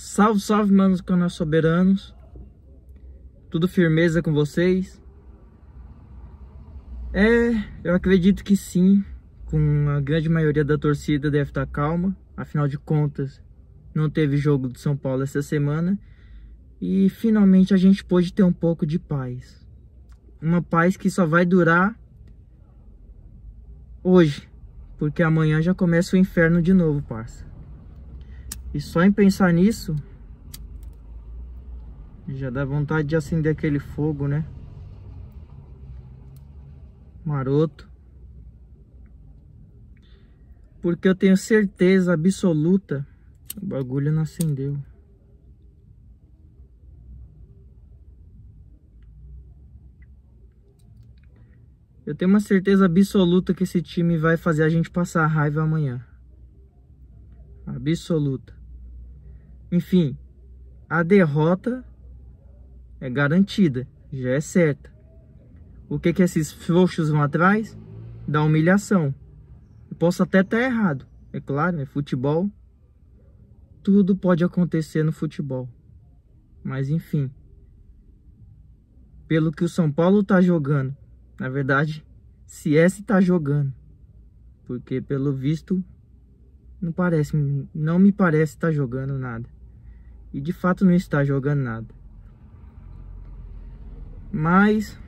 Salve, salve, manos do canal Soberanos. Tudo firmeza com vocês? É, eu acredito que sim. Com a grande maioria da torcida deve estar tá calma. Afinal de contas, não teve jogo do São Paulo essa semana. E finalmente a gente pôde ter um pouco de paz. Uma paz que só vai durar hoje. Porque amanhã já começa o inferno de novo, parça. E só em pensar nisso, já dá vontade de acender aquele fogo, né? Maroto. Porque eu tenho certeza absoluta, o bagulho não acendeu. Eu tenho uma certeza absoluta que esse time vai fazer a gente passar raiva amanhã. Absoluta. Enfim, a derrota é garantida, já é certa. O que que esses frouxos vão atrás? Da humilhação. Eu posso até estar errado, é claro, é futebol. Tudo pode acontecer no futebol. Mas enfim, pelo que o São Paulo está jogando, na verdade, se esse está jogando, porque pelo visto não parece, não me parece estar tá jogando nada e de fato não está jogando nada. Mas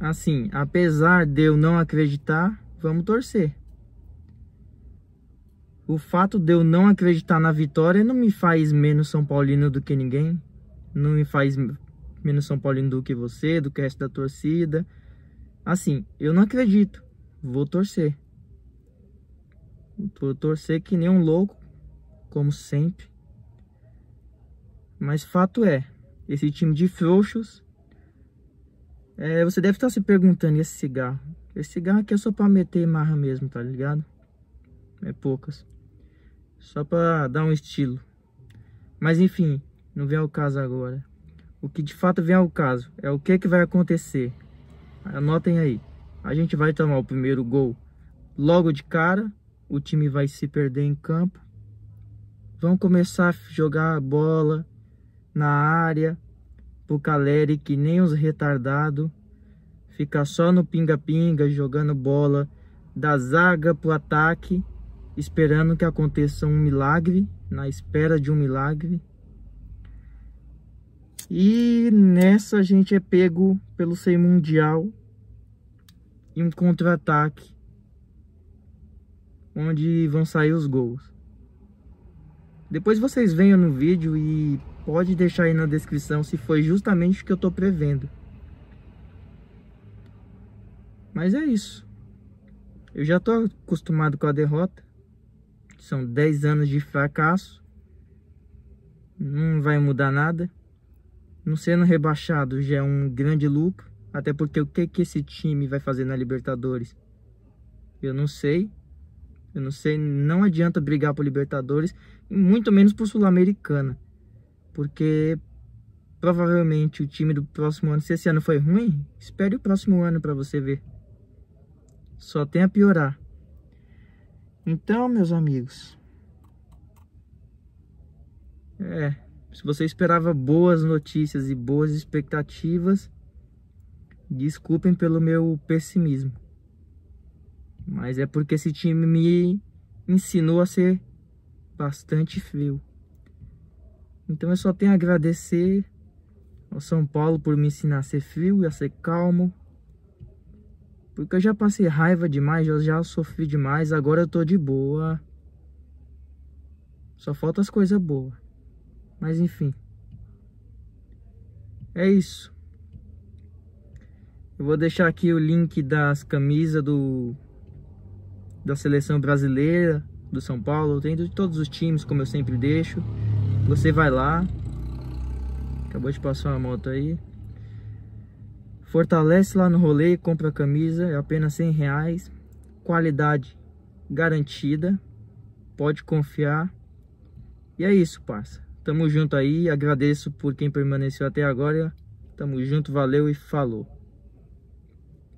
assim, apesar de eu não acreditar, vamos torcer. O fato de eu não acreditar na vitória não me faz menos São Paulino do que ninguém. Não me faz menos São Paulino do que você, do que o resto da torcida. Assim, eu não acredito. Vou torcer. Vou torcer que nem um louco como sempre. Mas fato é, esse time de frouxos, é, você deve estar se perguntando, esse cigarro? Esse cigarro aqui é só pra meter marra mesmo, tá ligado? É poucas. Só pra dar um estilo. Mas enfim, não vem ao caso agora. O que de fato vem ao caso é o que, é que vai acontecer. Anotem aí. A gente vai tomar o primeiro gol logo de cara. O time vai se perder em campo vão começar a jogar bola na área pro Caleri que nem os retardado fica só no pinga-pinga jogando bola da zaga pro ataque esperando que aconteça um milagre na espera de um milagre e nessa a gente é pego pelo sem mundial e um contra-ataque onde vão sair os gols depois vocês venham no vídeo e pode deixar aí na descrição se foi justamente o que eu estou prevendo. Mas é isso. Eu já tô acostumado com a derrota. São 10 anos de fracasso. Não vai mudar nada. Não sendo rebaixado já é um grande lucro. Até porque o que, que esse time vai fazer na Libertadores? Eu não sei. Eu não sei, não adianta brigar por Libertadores, e muito menos por Sul-Americana. Porque provavelmente o time do próximo ano, se esse ano foi ruim, espere o próximo ano para você ver. Só tem a piorar. Então, meus amigos, é, se você esperava boas notícias e boas expectativas, desculpem pelo meu pessimismo. Mas é porque esse time me ensinou a ser bastante frio. Então eu só tenho a agradecer ao São Paulo por me ensinar a ser frio e a ser calmo. Porque eu já passei raiva demais, eu já sofri demais, agora eu tô de boa. Só falta as coisas boas. Mas enfim. É isso. Eu vou deixar aqui o link das camisas do da seleção brasileira, do São Paulo, tem de todos os times, como eu sempre deixo. Você vai lá. Acabou de passar uma moto aí. Fortalece lá no rolê, compra a camisa, é apenas 100 reais. Qualidade garantida, pode confiar. E é isso, parça. Tamo junto aí, agradeço por quem permaneceu até agora. Tamo junto, valeu e falou.